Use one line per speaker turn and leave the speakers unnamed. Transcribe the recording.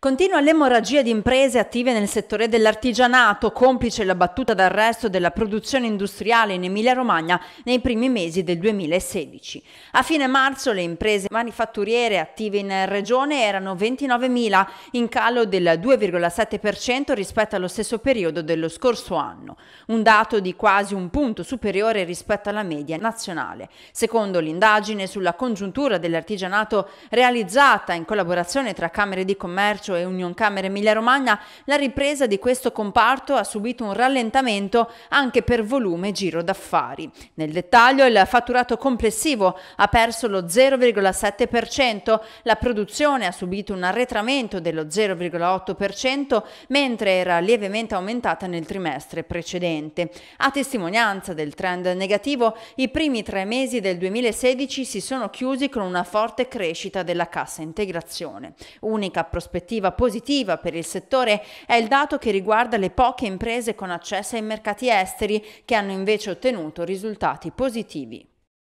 Continua l'emorragia di imprese attive nel settore dell'artigianato, complice la battuta d'arresto della produzione industriale in Emilia-Romagna nei primi mesi del 2016. A fine marzo le imprese manifatturiere attive in regione erano 29.000, in calo del 2,7% rispetto allo stesso periodo dello scorso anno, un dato di quasi un punto superiore rispetto alla media nazionale. Secondo l'indagine sulla congiuntura dell'artigianato realizzata in collaborazione tra Camere di Commercio Boccaccio e Union Camera Emilia Romagna, la ripresa di questo comparto ha subito un rallentamento anche per volume e giro d'affari. Nel dettaglio il fatturato complessivo ha perso lo 0,7%, la produzione ha subito un arretramento dello 0,8%, mentre era lievemente aumentata nel trimestre precedente. A testimonianza del trend negativo, i primi tre mesi del 2016 si sono chiusi con una forte crescita della cassa integrazione. Unica prospettiva prospettiva positiva per il settore è il dato che riguarda le poche imprese con accesso ai mercati esteri che hanno invece ottenuto risultati positivi.